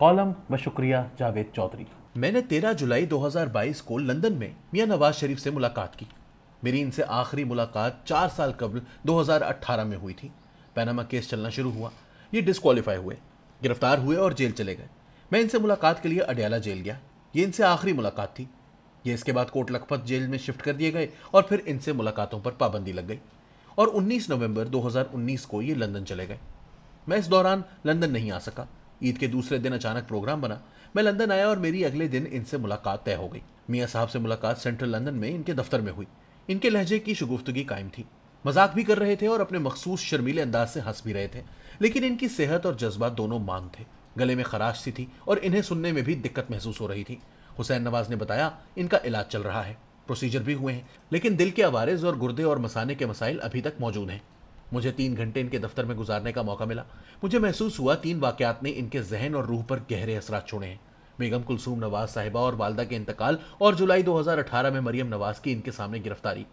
column व शुक्रिया जावेद चौधरी मैंने 13 जुलाई 2022 को लंदन में मियां नवाज शरीफ से मुलाकात की मेरी इनसे आखिरी मुलाकात चार साल कबल 2018 में हुई थी पैनामा केस चलना शुरू हुआ ये डिसकॉलीफाई हुए गिरफ्तार हुए और जेल चले गए मैं इनसे मुलाकात के लिए अडयाला जेल गया ये इनसे आखिरी मुलाकात थी ये इसके बाद कोट लखपत जेल में शिफ्ट कर दिए गए और फिर इनसे मुलाकातों पर पाबंदी लग गई और 19 नवंबर 2019 को ये लंदन चले गए मैं इस दौरान लंदन नहीं आ सका ईद के दूसरे दिन अचानक प्रोग्राम बना मैं लंदन आया और मेरी अगले दिन इनसे मुलाकात तय हो गई मियाँ साहब से मुलाकात सेंट्रल लंदन में इनके दफ्तर में हुई इनके लहजे की शगुफ्तगी कायम थी मजाक भी कर रहे थे और अपने मखसूस शर्मीले अंदाज से हंस भी रहे थे लेकिन इनकी सेहत और जज्बात दोनों मांग थे गले में खराश सी थी और इन्हें सुनने में भी दिक्कत महसूस हो रही थी हुसैन नवाज ने बताया इनका इलाज चल रहा है प्रोसीजर भी हुए हैं लेकिन दिल के आवारज़ और गुर्दे और मसाने के मसाइल अभी तक मौजूद हैं मुझे तीन घंटे इनके दफ्तर में गुजारने का मौका मिला मुझे महसूस हुआ तीन वाकयात ने इनके जहन और रूह पर गहरे असरा छोड़े हैं बेगम कुलसूम नवाज साहिबा और वालदा के इंतकाल और जुलाई 2018 में मरियम नवाज की इनके सामने गिरफ्तारी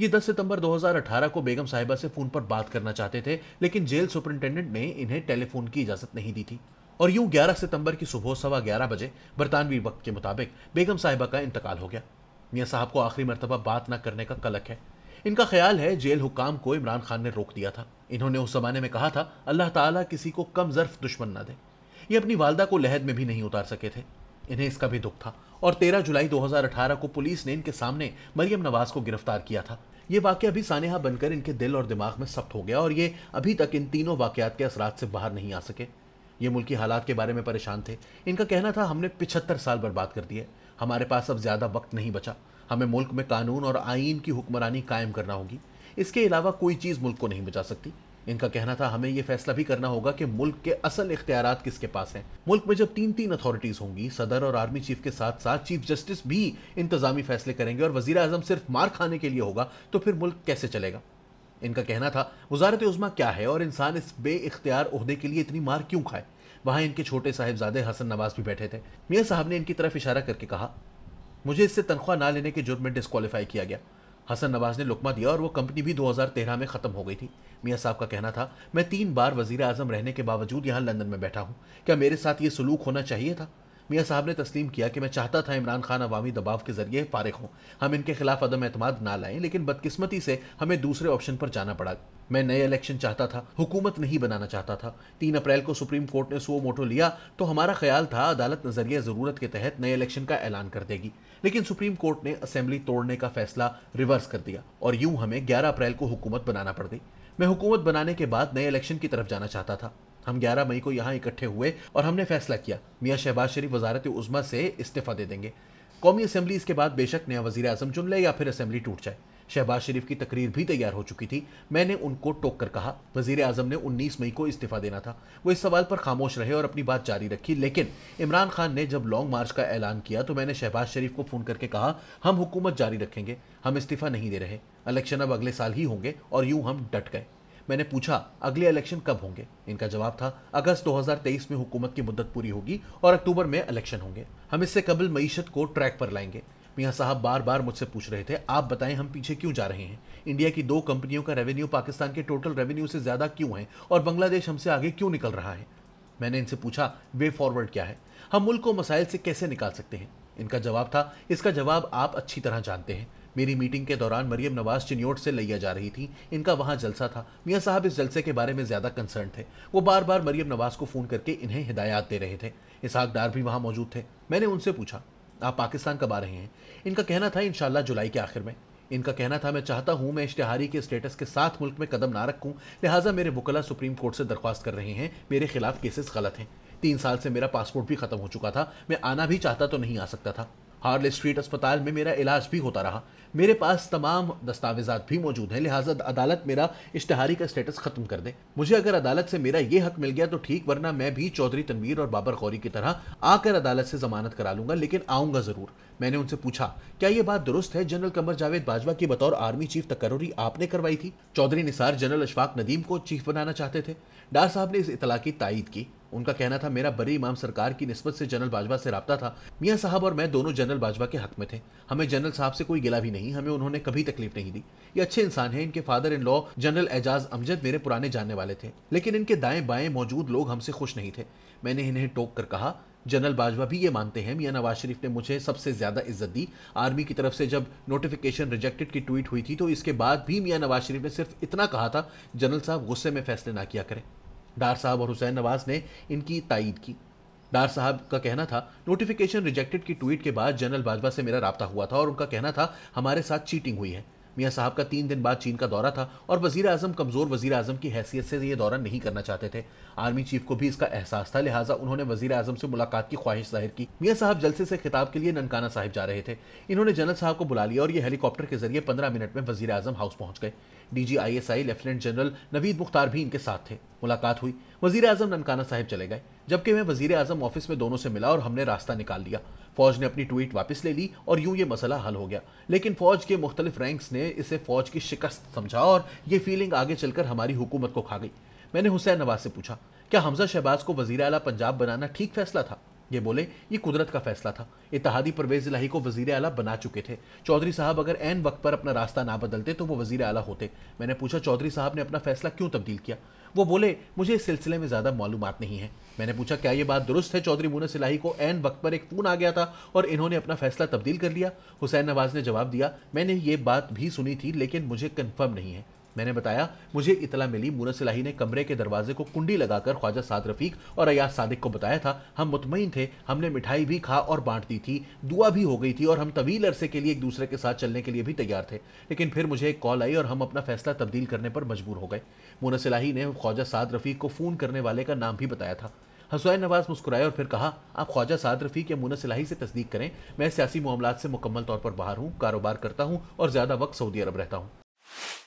ये 10 सितंबर 2018 को बेगम साहिबा से फ़ोन पर बात करना चाहते थे लेकिन जेल सुपरिंटेंडेंट ने इन्हें टेलीफोन की इजाज़त नहीं दी थी और यूं 11 सितंबर की सुबह सवा ग्यारह बजे बरतानवी वक्त के मुताबिक बेगम साहिबा का इंतकाल हो गया मियाँ साहब को आखिरी मरतबा बात न करने का कलक है इनका ख्याल है जेल हुकाम को इमरान खान ने रोक दिया था इन्होंने उस जमाने में कहा था अल्लाह ताला किसी को कम जर्फ दुश्मन ना दे ये अपनी वालदा को लहद में भी नहीं उतार सके थे इन्हें इसका भी दुख था और तेरह जुलाई दो को पुलिस ने इनके सामने मरियम नवाज को गिरफ्तार किया था ये वाक्य अभी सानहा बनकर इनके दिल और दिमाग में सख्त हो गया और ये अभी तक इन तीनों वाक्यात के असरात से बाहर नहीं आ सके ये मुल्की हालात के बारे में परेशान थे इनका कहना था हमने पिछहत्तर साल बर्बाद कर दिए हमारे पास अब ज़्यादा वक्त नहीं बचा हमें मुल्क में कानून और आइन की हुक्मरानी कायम करना होगी इसके अलावा कोई चीज़ मुल्क को नहीं बचा सकती इनका कहना था हमें यह फैसला भी करना होगा कि मुल्क के असल इख्तियार किसके पास हैं मुल्क में जब तीन तीन अथॉरिटीज़ होंगी सदर और आर्मी चीफ के साथ साथ चीफ जस्टिस भी इंतजामी फैसले करेंगे और वजीर अजम सिर्फ मार खाने के लिए होगा तो फिर मुल्क कैसे चलेगा इनका कहना था वजारत उज़मा क्या है और इंसान इस बे इख्तियार के लिए इतनी मार क्यों खाए वहाँ इनके छोटे साहिबजादे हसन नवाज भी बैठे थे मियाँ साहब ने इनकी तरफ इशारा करके कहा मुझे इससे तनख्वाह ना लेने के जुर्म में डिस्कवालीफाई किया गया हसन नवाज ने लुकमा दिया और वो कंपनी भी 2013 में ख़त्म हो गई थी मियाँ साहब का कहना था मैं तीन बार वजीर आजम रहने के बावजूद यहाँ लंदन में बैठा हूँ क्या मेरे साथ ये सलूक होना चाहिए था मियाँ साहब ने तस्लीम किया कि मैं चाहता था इमरान खान अवामी दबाव के जरिए फारिग हों हम इनके खिलाफ अदम अतमाद ना लाएं लेकिन बदकिस्मती से हमें दूसरे ऑप्शन पर जाना पड़ा मैं नए इलेक्शन चाहता था हुकूमत नहीं बनाना चाहता था तीन अप्रैल को सुप्रीम कोर्ट ने सो मोटो लिया तो हमारा ख्याल था अदालत नजरिया ज़रूरत के तहत नए इलेक्शन का ऐलान कर देगी लेकिन सुप्रीम कोर्ट ने असेंबली तोड़ने का फैसला रिवर्स कर दिया और यूं हमें ग्यारह अप्रैल को हुकूमत बनाना पड़ गई मैं हुकूमत बनाने के बाद नए इलेक्शन की तरफ जाना चाहता था हम 11 मई को यहाँ इकट्ठे हुए और हमने फैसला किया मियाँ शहबाज शरीफ वजारत उजमा से इस्तीफ़ा दे देंगे कौमी असम्बली इसके बाद बेशक नया वजी अजम चुन ले या फिर असम्बली टूट जाए शहबाज शरीफ की तकरीर भी तैयार हो चुकी थी मैंने उनको टोक कर कहा वजीर अजम ने 19 मई को इस्तीफ़ा देना था वो इस सवाल पर खामोश रहे और अपनी बात जारी रखी लेकिन इमरान खान ने जब लॉन्ग मार्च का ऐलान किया तो मैंने शहबाज शरीफ को फ़ोन करके कहा हम हुकूमत जारी रखेंगे हम इस्तीफ़ा नहीं दे रहे इलेक्शन अब अगले साल ही होंगे और यूं हम डट गए मैंने पूछा अगले इलेक्शन कब होंगे इनका जवाब था अगस्त 2023 में हुकूमत की मुद्दत पूरी होगी और अक्टूबर में इलेक्शन होंगे हम इससे कबल मीशत को ट्रैक पर लाएंगे मियाँ साहब बार बार मुझसे पूछ रहे थे आप बताएं हम पीछे क्यों जा रहे हैं इंडिया की दो कंपनियों का रेवेन्यू पाकिस्तान के टोटल रेवेन्यू से ज़्यादा क्यों है और बांग्लादेश हमसे आगे क्यों निकल रहा है मैंने इनसे पूछा वे फॉरवर्ड क्या है हम मुल्क को मसाइल से कैसे निकाल सकते हैं इनका जवाब था इसका जवाब आप अच्छी तरह जानते हैं मेरी मीटिंग के दौरान मरियम नवाज चिन्योट से लिया जा रही थी इनका वहाँ जलसा था मियाँ साहब इस जलसे के बारे में ज़्यादा कंसर्न थे वो बार बार मरियम नवाज को फ़ोन करके इन्हें हिदायत दे रहे थे इसहाक डार भी वहाँ मौजूद थे मैंने उनसे पूछा आप पाकिस्तान कब आ रहे हैं इनका कहना था इन जुलाई के आखिर में इनका कहना था मैं चाहता हूं मैं इश्तिहारी के स्टेटस के साथ मुल्क में कदम ना रखूं लिहाजा मेरे वकला सुप्रीम कोर्ट से दरख्वास्त कर रहे हैं मेरे खिलाफ केसेस गलत हैं तीन साल से मेरा पासपोर्ट भी खत्म हो चुका था मैं आना भी चाहता तो नहीं आ सकता था हार्ले स्ट्रीट अस्पताल में मेरा इलाज भी होता रहा मेरे पास तमाम दस्तावेजात भी मौजूद हैं लिहाजा अदालत मेरा इश्तहारी का स्टेटस ख़त्म कर दे मुझे अगर अदालत से मेरा ये हक मिल गया तो ठीक वरना मैं भी चौधरी तनवीर और बाबर गौरी की तरह आकर अदालत से जमानत करा लूंगा लेकिन आऊंगा ज़रूर मैंने उनसे पूछा क्या ये बात दुरुस्त है जनरल कमर जावेद बाजवा की बतौर आर्मी चीफ तकर्री आपने करवाई थी चौधरी निसार जनरल अशफाक नदीम को चीफ बनाना चाहते थे डार साहब ने इस इतला की तायद की उनका कहना था मेरा बड़ी इमाम सरकार की नस्बत से जनरल बाजवा से रबता था मियाँ साहब और मैं दोनों जनरल बाजवा के हक में थे हमें जनरल साहब से कोई गिला भी नहीं हमें उन्होंने कभी तकलीफ नहीं दी ये अच्छे इंसान हैं इनके father in law general Ejaz Amjad मेरे पुराने जानने वाले थे लेकिन इनके दाएं बाएं मौजूद लोग हमसे खुश नहीं थे मैंने इन्हें टोक कर कहा जनरल बाजवा भी ये मानते हैं मियाँ नवाज शरीफ ने मुझे सबसे ज़्यादा इज्जत दी आर्मी की तरफ से जब नोटिफिकेशन रिजेक्टेड की ट्वीट हुई थी तो इसके बाद भी मियाँ नवाज शरीफ ने सिर्फ इतना कहा था जनरल साहब गुस्से में फैसले ना किया करें डार साहब और हुसैन नवाज ने इनकी तायद की डार साहब का कहना था नोटिफिकेशन रिजेक्टेड की ट्वीट के बाद जनरल बाजवा से मेरा रबता हुआ था और उनका कहना था हमारे साथ चीटिंग हुई है मियाँ साहब का तीन दिन बाद चीन का दौरा था और वजीर अजम कमज़ोर वजी अजम की हैसियत से ये दौरा नहीं करना चाहते थे आर्मी चीफ को भी इसका एहसास था लिहाजा उन्होंने वजी अजम से मुलाकात की ख्वाहिश जाहिर की मियाँ साहब जलसे से खिताब के लिए ननकाना साहब जा रहे थे इन्होंने जनरल साहब को बुला लिया और ये हेलीकॉप्टर के जरिए पंद्रह मिनट में वजी अजम हाउस पहुंच गए आई लेफ्टिनेंट जनरल नवीद मुख्तार भी इनके साथ थे मुलाकात हुई वजीर अजम ननकाना साहब चले गए जबकि मैं वजीर अजम ऑफिस में दोनों से मिला और हमने रास्ता निकाल लिया फौज ने अपनी ट्वीट वापस ले ली और यूं ये मसला हल हो गया लेकिन फौज के मुख्तलिफ रैंक्स ने इसे फौज की शिकस्त समझा और ये फीलिंग आगे चलकर हमारी हुकूमत को खा गई मैंने हुसैन नवाज से पूछा क्या हमजा शहबाज को वजीर अला पंजाब बनाना ठीक फैसला था ये बोले ये कुदरत का फैसला था इतिहादी परवेज इलाही को वजीर अला बना चुके थे चौधरी साहब अगर एन वक्त पर अपना रास्ता ना बदलते तो वो वजीर अला होते मैंने पूछा चौधरी साहब ने अपना फैसला क्यों तब्दील किया वो बोले मुझे इस सिलसिले में ज़्यादा मालूम नहीं है मैंने पूछा क्या ये बात दुरुस्त है चौधरी मुनस इलाही को एन वक्त पर एक फ़ोन आ गया था और इन्होंने अपना फैसला तब्दील कर लिया हुसैन नवाज ने जवाब दिया मैंने ये बात भी सुनी थी लेकिन मुझे कन्फर्म नहीं है मैंने बताया मुझे इतला मिली मूरत सिलाही ने कमरे के दरवाजे को कुंडी लगाकर ख्वाजा साद रफीक और अयाज सादिक को बताया था हम मुतमिन थे हमने मिठाई भी खा और बांट दी थी दुआ भी हो गई थी और हम तवील अरसे के लिए एक दूसरे के साथ चलने के लिए भी तैयार थे लेकिन फिर मुझे एक कॉल आई और हम अपना फैसला तब्दील करने पर मजबूर हो गए मूरत सिलाही ने ख्वाजा साद रफीक को फ़ोन करने वाले का नाम भी बताया था हसैन नवाज मुस्कुराए और फिर कहा आप ख्वाजा साद रफीक या मुना सिलाही से तस्दीक करें मैं सियासी मामला से मुकम्मल तौर पर बाहर हूँ कारोबार करता हूँ और ज़्यादा वक्त सऊदी अरब रहता हूँ